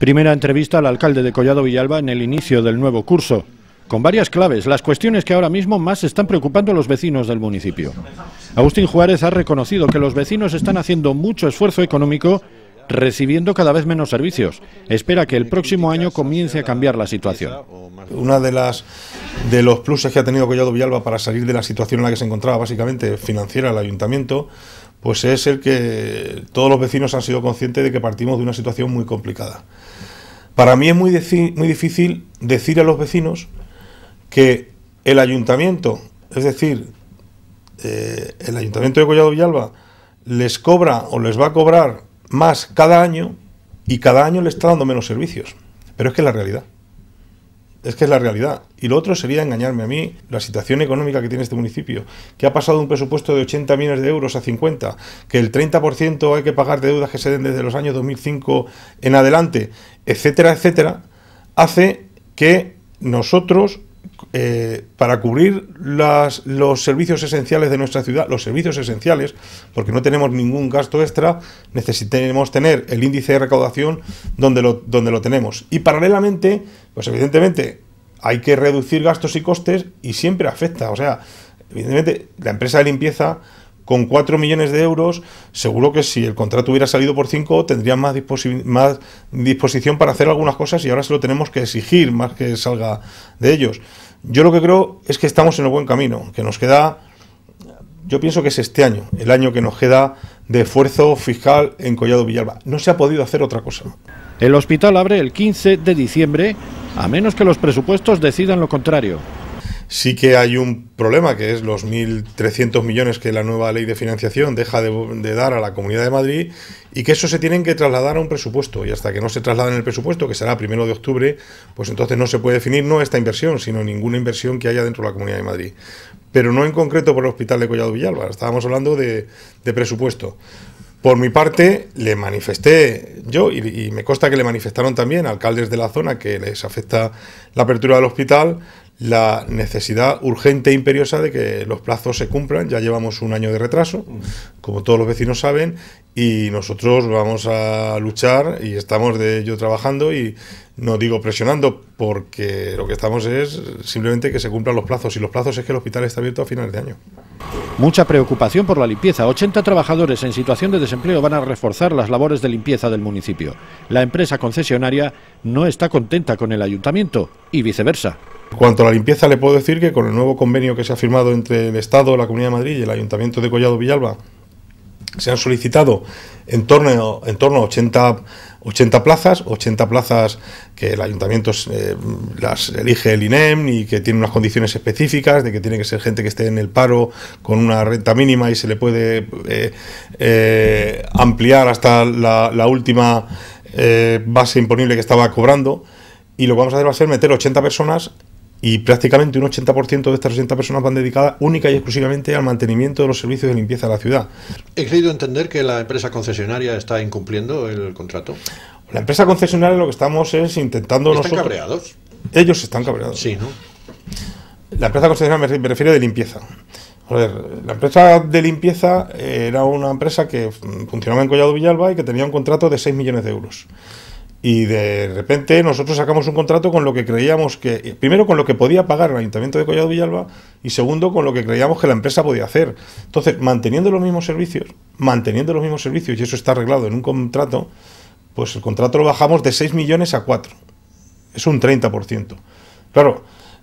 Primera entrevista al alcalde de Collado Villalba en el inicio del nuevo curso, con varias claves, las cuestiones que ahora mismo más están preocupando a los vecinos del municipio. Agustín Juárez ha reconocido que los vecinos están haciendo mucho esfuerzo económico recibiendo cada vez menos servicios. Espera que el próximo año comience a cambiar la situación. Una de las de los pluses que ha tenido Collado Villalba para salir de la situación en la que se encontraba básicamente financiera el ayuntamiento pues es el que todos los vecinos han sido conscientes de que partimos de una situación muy complicada. Para mí es muy, muy difícil decir a los vecinos que el ayuntamiento, es decir, eh, el ayuntamiento de Collado Villalba, les cobra o les va a cobrar más cada año y cada año le está dando menos servicios. Pero es que es la realidad. Es que es la realidad. Y lo otro sería engañarme a mí la situación económica que tiene este municipio, que ha pasado un presupuesto de 80 millones de euros a 50, que el 30% hay que pagar de deudas que se den desde los años 2005 en adelante, etcétera, etcétera, hace que nosotros eh, para cubrir los servicios esenciales de nuestra ciudad, los servicios esenciales, porque no tenemos ningún gasto extra, necesitemos tener el índice de recaudación donde lo, donde lo tenemos. Y paralelamente, pues evidentemente hay que reducir gastos y costes y siempre afecta. O sea, evidentemente la empresa de limpieza con 4 millones de euros, seguro que si el contrato hubiera salido por 5, tendrían más, más disposición para hacer algunas cosas y ahora se lo tenemos que exigir más que salga de ellos. Yo lo que creo es que estamos en el buen camino, que nos queda, yo pienso que es este año, el año que nos queda de esfuerzo fiscal en Collado Villalba. No se ha podido hacer otra cosa. El hospital abre el 15 de diciembre, a menos que los presupuestos decidan lo contrario. Sí que hay un problema, que es los 1.300 millones que la nueva ley de financiación deja de, dar a la Comunidad de Madrid y que eso se tienen que trasladar a un presupuesto. Y hasta que no se trasladen el presupuesto, que será primero de octubre, pues entonces no se puede definir no esta inversión, sino ninguna inversión que haya dentro de la Comunidad de Madrid. Pero no en concreto por el Hospital de Collado Villalba, estábamos hablando de, presupuesto. Por mi parte, le manifesté yo, y, me consta que le manifestaron también alcaldes de la zona que les afecta la apertura del hospital, la necesidad urgente e imperiosa de que los plazos se cumplan. Ya llevamos un año de retraso, como todos los vecinos saben, y nosotros vamos a luchar y estamos de ello trabajando y no digo presionando, porque lo que estamos es simplemente que se cumplan los plazos, y los plazos es que el hospital está abierto a finales de año. Mucha preocupación por la limpieza. 80 trabajadores en situación de desempleo van a reforzar las labores de limpieza del municipio. La empresa concesionaria no está contenta con el ayuntamiento y viceversa. En cuanto a la limpieza, le puedo decir que con el nuevo convenio que se ha firmado entre el Estado, la Comunidad de Madrid y el Ayuntamiento de Collado Villalba se han solicitado en torno, en torno a 80, plazas, 80 plazas que el ayuntamiento eh, las elige el INEM y que tiene unas condiciones específicas, de que tiene que ser gente que esté en el paro con una renta mínima y se le puede eh, eh, ampliar hasta la, la última base imponible que estaba cobrando. Y lo que vamos a hacer va a ser meter 80 personas y prácticamente un 80% de estas 80 personas van dedicadas única y exclusivamente al mantenimiento de los servicios de limpieza de la ciudad. ¿He querido entender que la empresa concesionaria está incumpliendo el contrato? La empresa concesionaria lo que estamos es intentando... ¿Están cabreados? Ellos están cabreados. Sí, ¿no? La empresa concesionaria me refiero de limpieza. la empresa de limpieza eh, era una empresa que mm, funcionaba en Collado Villalba y que tenía un contrato de 6 millones de euros. Y de repente nosotros sacamos un contrato con lo que creíamos que, primero con lo que podía pagar el Ayuntamiento de Collado Villalba y segundo con lo que creíamos que la empresa podía hacer. Entonces, manteniendo los mismos servicios, manteniendo los mismos servicios, y eso está arreglado en un contrato, pues el contrato lo bajamos de 6 millones a 4. Es un 30%. Claro,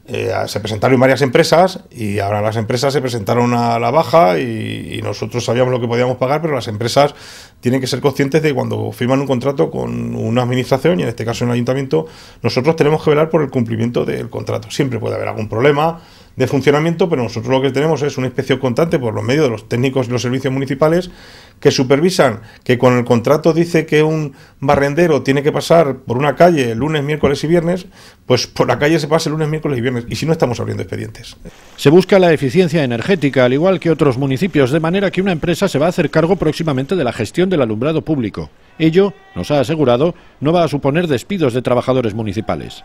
eh, se presentaron varias empresas y ahora las empresas se presentaron a la baja y, nosotros sabíamos lo que podíamos pagar, pero las empresas tienen que ser conscientes de que cuando firman un contrato con una administración y en este caso un ayuntamiento, nosotros tenemos que velar por el cumplimiento del contrato. Siempre puede haber algún problema, de funcionamiento, pero nosotros lo que tenemos es una especie constante por los medios de los técnicos y los servicios municipales que supervisan que con el contrato dice que un barrendero tiene que pasar por una calle lunes, miércoles y viernes, pues por la calle se pase lunes, miércoles y viernes, y si no estamos abriendo expedientes. Se busca la eficiencia energética, al igual que otros municipios, de manera que una empresa se va a hacer cargo próximamente de la gestión del alumbrado público. Ello, nos ha asegurado, no va a suponer despidos de trabajadores municipales.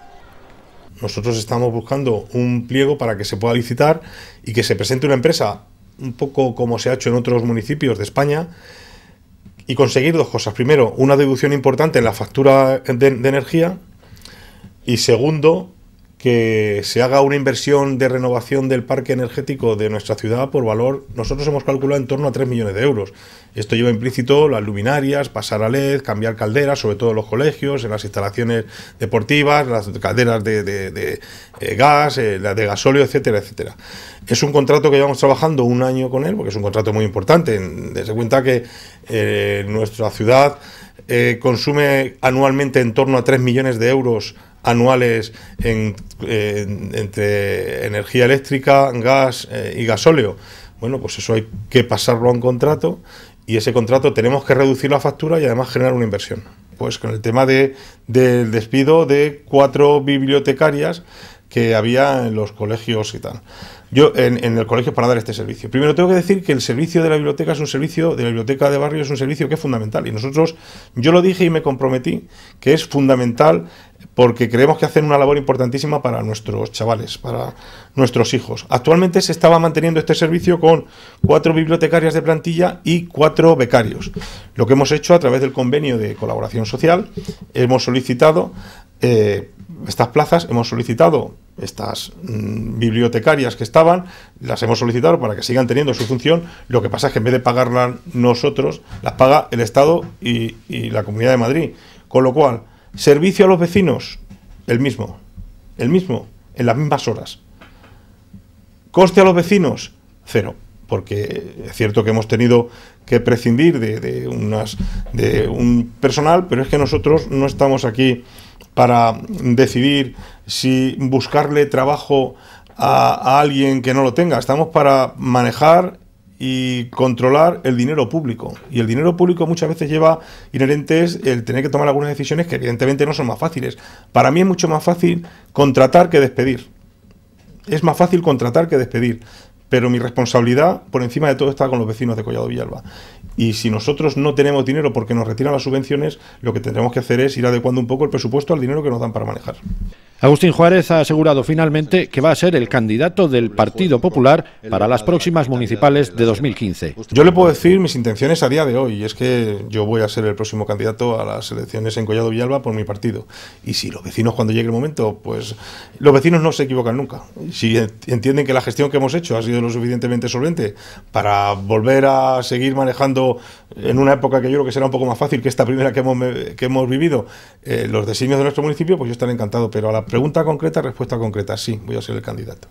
Nosotros estamos buscando un pliego para que se pueda licitar y que se presente una empresa, un poco como se ha hecho en otros municipios de España, y conseguir dos cosas. Primero, una deducción importante en la factura de, energía y segundo, que se haga una inversión de renovación del parque energético de nuestra ciudad por valor, nosotros hemos calculado en torno a 3 millones de euros. Esto lleva implícito las luminarias, pasar a LED, cambiar calderas, sobre todo en los colegios, en las instalaciones deportivas, las calderas de, eh, gas, eh, de gasóleo, etcétera, etcétera. Es un contrato que llevamos trabajando un año con él, porque es un contrato muy importante. Desde cuenta que eh, nuestra ciudad consume anualmente en torno a 3 millones de euros anuales entre energía eléctrica, gas eh, y gasóleo. Bueno, pues eso hay que pasarlo a un contrato y ese contrato tenemos que reducir la factura y además generar una inversión. Pues con el tema de, del despido de cuatro bibliotecarias, que había en los colegios y tal. Yo en, el colegio para dar este servicio. Primero tengo que decir que el servicio de la biblioteca es un servicio, de la biblioteca de barrio es un servicio que es fundamental. Y nosotros, yo lo dije y me comprometí que es fundamental porque creemos que hacen una labor importantísima para nuestros chavales, para nuestros hijos. Actualmente se estaba manteniendo este servicio con cuatro bibliotecarias de plantilla y cuatro becarios. Lo que hemos hecho a través del convenio de colaboración social, hemos solicitado eh, estas plazas, hemos solicitado estas mm, bibliotecarias que estaban, las hemos solicitado para que sigan teniendo su función. Lo que pasa es que en vez de pagarlas nosotros, las paga el Estado y, la Comunidad de Madrid. Con lo cual, servicio a los vecinos, el mismo, el mismo, en las mismas horas. Coste a los vecinos, cero porque es cierto que hemos tenido que prescindir de, unas, de un personal, pero es que nosotros no estamos aquí para decidir si buscarle trabajo a, alguien que no lo tenga. Estamos para manejar y controlar el dinero público. Y el dinero público muchas veces lleva inherentes el tener que tomar algunas decisiones que evidentemente no son más fáciles. Para mí es mucho más fácil contratar que despedir. Es más fácil contratar que despedir. Pero mi responsabilidad, por encima de todo, está con los vecinos de Collado Villalba. Y si nosotros no tenemos dinero porque nos retiran las subvenciones, lo que tendremos que hacer es ir adecuando un poco el presupuesto al dinero que nos dan para manejar. Agustín Juárez ha asegurado finalmente que va a ser el candidato del Partido Popular para las próximas municipales de 2015. Yo le puedo decir mis intenciones a día de hoy, es que yo voy a ser el próximo candidato a las elecciones en Collado Villalba por mi partido. Y si los vecinos cuando llegue el momento, pues los vecinos no se equivocan nunca. Si entienden que la gestión que hemos hecho ha sido lo suficientemente solvente para volver a seguir manejando en una época que yo creo que será un poco más fácil que esta primera que hemos, que hemos vivido, eh, los designios de nuestro municipio, pues yo estaré encantado, pero Pregunta concreta, respuesta concreta. Sí, voy a ser el candidato.